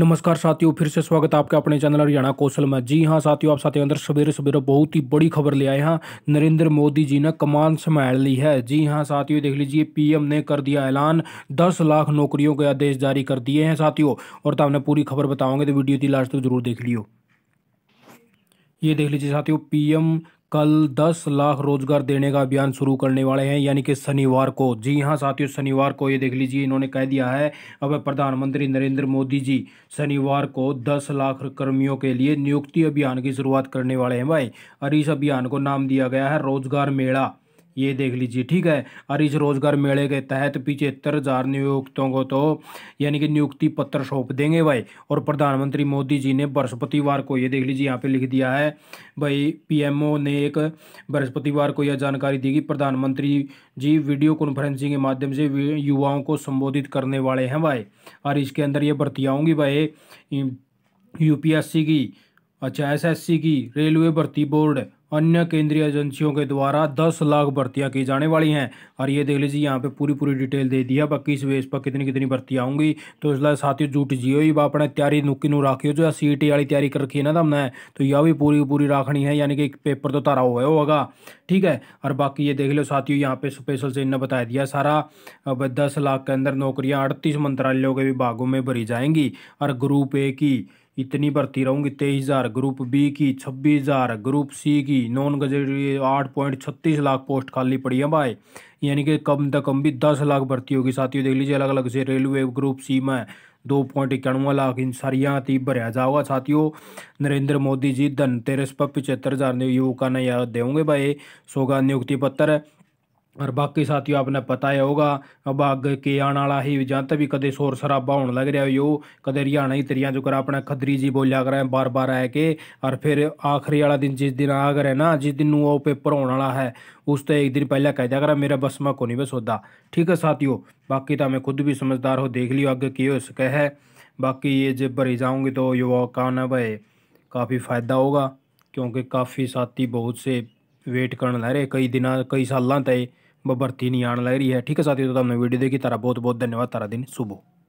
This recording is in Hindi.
नमस्कार साथियों फिर से स्वागत है आपका अपने चैनल हरियाणा कौशल में जी हाँ साथियों आप साथियों अंदर सवेरे सवेरे बहुत ही बड़ी खबर ले आए हैं नरेंद्र मोदी जी ने कमान संभाल ली है जी हाँ साथियों देख लीजिए पीएम ने कर दिया ऐलान 10 लाख नौकरियों के आदेश जारी कर दिए हैं साथियों और तो आपने पूरी खबर बताओगे तो वीडियो की लास्ट तक जरूर देख लियो ये देख लीजिए साथियों पीएम कल 10 लाख रोजगार देने का अभियान शुरू करने वाले हैं यानी कि शनिवार को जी हां साथियों शनिवार को ये देख लीजिए इन्होंने कह दिया है अब प्रधानमंत्री नरेंद्र मोदी जी शनिवार को 10 लाख कर्मियों के लिए नियुक्ति अभियान की शुरुआत करने वाले हैं भाई और इस अभियान को नाम दिया गया है रोजगार मेला ये देख लीजिए ठीक है और इस रोज़गार मेले के तहत पिछहत्तर हज़ार नियुक्तों को तो यानी कि नियुक्ति पत्र सौंप देंगे भाई और प्रधानमंत्री मोदी जी ने बृहस्पतिवार को ये देख लीजिए यहाँ पे लिख दिया है भाई पीएमओ ने एक बृहस्पतिवार को यह जानकारी दी कि प्रधानमंत्री जी वीडियो कॉन्फ्रेंसिंग के माध्यम से युवाओं को संबोधित करने वाले हैं भाई और इसके अंदर ये भर्ती आऊँगी भाई यूपीएससी की अच्छा एसएससी की रेलवे भर्ती बोर्ड अन्य केंद्रीय एजेंसियों के द्वारा दस लाख भर्तियां की जाने वाली हैं और ये देख लीजिए यहाँ पे पूरी पूरी डिटेल दे दिया है इस बेस पर कितनी कितनी भर्तियाँ होंगी तो इसलिए साथियों झूठ जियो ही अपने तैयारी नुक्की नू रखियो जो सी टी वाली तैयारी कर रखी है ना हमने तो यह भी पूरी पूरी राखनी है यानी कि एक पेपर तो तारा हुआ होगा ठीक है और बाकी ये देख लो साथियों यहाँ पे स्पेशल से इन्हें बताया दिया सारा अब दस लाख के अंदर नौकरियाँ अड़तीस मंत्रालयों के विभागों में भरी जाएंगी और ग्रुप ए की इतनी भर्ती रहूँगी तेईस हज़ार ग्रुप बी की छब्बीस हज़ार ग्रुप सी की की नॉन गजेटेड आठ पॉइंट छत्तीस लाख पोस्ट खाली पड़ी है भाई यानी कि कम से कम भी दस लाख भर्ती होगी साथियों देख लीजिए अलग अलग से रेलवे ग्रुप सी में दो पॉइंट इक्यानवे लाख इन सरियाँ ती भरा जाओगा साथियों नरेंद्र मोदी जी धनतेरस पर पिछहत्तर हज़ार युवका ने याद देंगे भाई सोगा नियुक्ति पत्र ਔਰ ਬਾਕੀ ਸਾਥੀਓ ਆਪਨੇ ਪਤਾ ਹੀ ਹੋਗਾ ਅਬ ਅੱਗ ਕੇ ਆਣ ਵਾਲਾ ਹੀ ਜੰਤ ਵੀ ਕਦੇ ਸ਼ੋਰ ਸ਼ਰਾਬਾ ਹੋਣ ਲੱਗ ਰਿਹਾ ਹੋ ਕਦੇ ਹਰਿਆਣਾ ਹੀ ਤਰੀਆਂ ਜੋ ਕਰ ਆਪਣਾ ਖਦਰੀ ਜੀ ਬੋਲਿਆ ਕਰਾਂ ਬਾਰ-ਬਾਰ ਆਇਆ ਕੇ ਔਰ ਫਿਰ ਆਖਰੀ ਵਾਲਾ ਦਿਨ ਜਿਸ ਦਿਨ ਆ ਕਰੇ ਨਾ ਜਿਸ ਦਿਨ ਨੂੰ ਉਹ ਪੇਪਰ ਹੋਣ ਵਾਲਾ ਹੈ उस तो एक दिन पहले कह दिया करा मेरा बस में को नहीं बस होता ठीक है साथियों बाकी तो मैं खुद भी समझदार हो देख लियो आगे की हो सके है बाकी ये जब भरी जाऊँगी तो युवा का ना भाई काफ़ी फ़ायदा होगा क्योंकि काफ़ी साथी बहुत से वेट कर लग रहे कई दिन कई सालों तय भर्ती नहीं आने लग रही है ठीक है साथियों तो तुमने वीडियो देखी तारा बहुत बहुत धन्यवाद तारा दिन सुबह